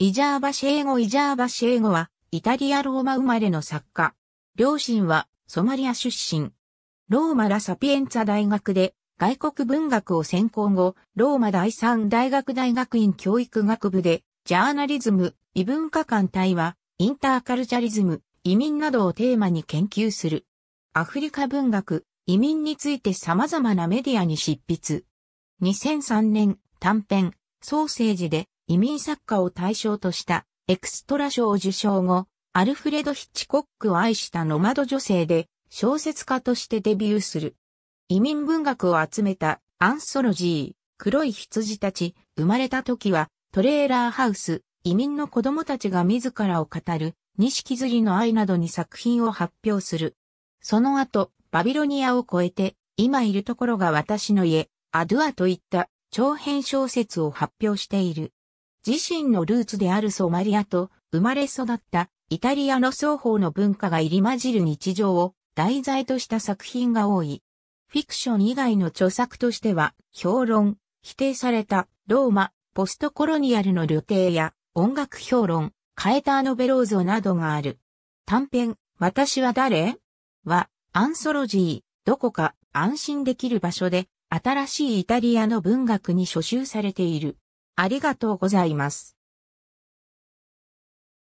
イジャーバシェーゴ・イジャーバシェーゴは、イタリア・ローマ生まれの作家。両親は、ソマリア出身。ローマ・ラ・サピエンツァ大学で、外国文学を専攻後、ローマ第三大学大学院教育学部で、ジャーナリズム、異文化間対話、インターカルチャリズム、移民などをテーマに研究する。アフリカ文学、移民について様々なメディアに執筆。2003年、短編、ソーセージで、移民作家を対象としたエクストラ賞を受賞後、アルフレド・ヒッチコックを愛したノマド女性で小説家としてデビューする。移民文学を集めたアンソロジー、黒い羊たち、生まれた時はトレーラーハウス、移民の子供たちが自らを語る、錦釣りの愛などに作品を発表する。その後、バビロニアを越えて、今いるところが私の家、アドゥアといった長編小説を発表している。自身のルーツであるソマリアと生まれ育ったイタリアの双方の文化が入り混じる日常を題材とした作品が多い。フィクション以外の著作としては、評論、否定された、ローマ、ポストコロニアルの旅程や、音楽評論、カエターノベローゾなどがある。短編、私は誰は、アンソロジー、どこか安心できる場所で、新しいイタリアの文学に書集されている。ありがとうございます。